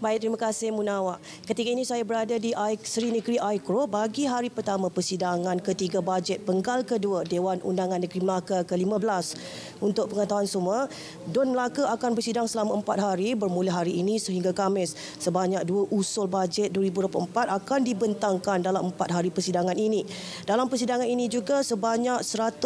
Baik, terima kasih Munawak. Ketika ini saya berada di Seri Negeri Aikro bagi hari pertama persidangan ketiga bajet penggal kedua Dewan Undangan Negeri Melaka ke-15. Untuk pengetahuan semua, don Melaka akan bersidang selama empat hari bermula hari ini sehingga Kamis. Sebanyak dua usul bajet 2024 akan dibentangkan dalam empat hari persidangan ini. Dalam persidangan ini juga sebanyak 101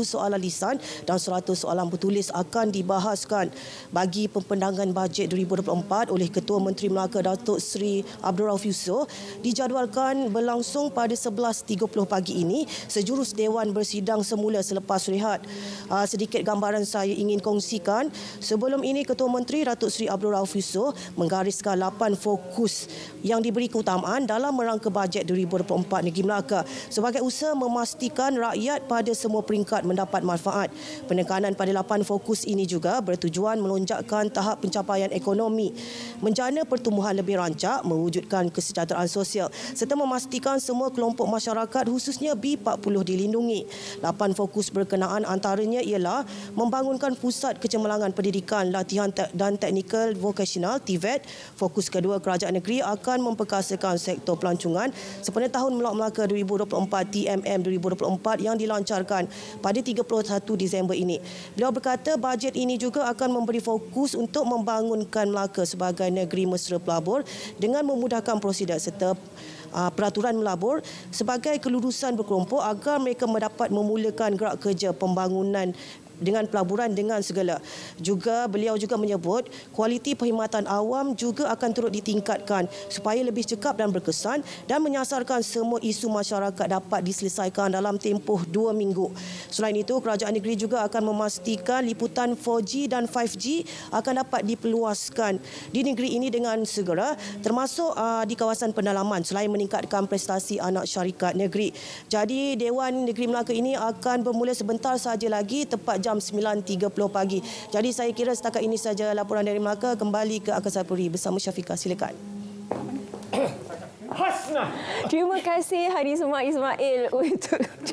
soalan lisan dan 100 soalan bertulis akan dibahaskan bagi pempendangan bajet 2024 oleh Ketua Menteri Menteri Melaka Datuk Seri Abdul Rauf Yusof dijadualkan berlangsung pada 11.30 pagi ini sejurus Dewan bersidang semula selepas rehat. Ah, sedikit gambaran saya ingin kongsikan, sebelum ini Ketua Menteri Datuk Seri Abdul Rauf Yusof menggariskan lapan fokus yang diberi keutamaan dalam merangka bajet 2024 Negeri Melaka sebagai usaha memastikan rakyat pada semua peringkat mendapat manfaat. Penekanan pada lapan fokus ini juga bertujuan melonjakkan tahap pencapaian ekonomi. Menjana membina pertumbuhan lebih rancak, mewujudkan kesejahteraan sosial serta memastikan semua kelompok masyarakat khususnya B40 dilindungi. Lapan fokus berkenaan antaranya ialah membangunkan pusat kecemerlangan pendidikan, latihan te- dan teknikal vokasional TVET. Fokus kedua kerajaan negeri akan memperkasakan sektor pelancongan sepanjang tahun Melak Melaka 2024 TMM 2024 yang dilancarkan pada 31 Disember ini. Beliau berkata bajet ini juga akan memberi fokus untuk membangunkan Melaka sebagai negeri mesra pelabur dengan memudahkan prosedur serta ah, peraturan melabur sebagai kelulusan berkelompok agar mereka dapat memulakan gerak kerja pembangunan dengan pelaburan dengan segala. Juga beliau juga menyebut kualiti perkhidmatan awam juga akan turut ditingkatkan supaya lebih cekap dan berkesan dan menyasarkan semua isu masyarakat dapat diselesaikan dalam tempoh dua minggu. Selain itu, kerajaan negeri juga akan memastikan liputan 4G dan 5G akan dapat diperluaskan di negeri ini dengan segera termasuk uh, di kawasan pendalaman selain meningkatkan prestasi anak syarikat negeri. Jadi Dewan Negeri Melaka ini akan bermula sebentar sahaja lagi tepat jam jam 9.30 pagi. Jadi saya kira setakat ini saja laporan dari Melaka kembali ke Akasar Puri bersama Syafiqah. Silakan. Hasna. Terima kasih Hari Ismail untuk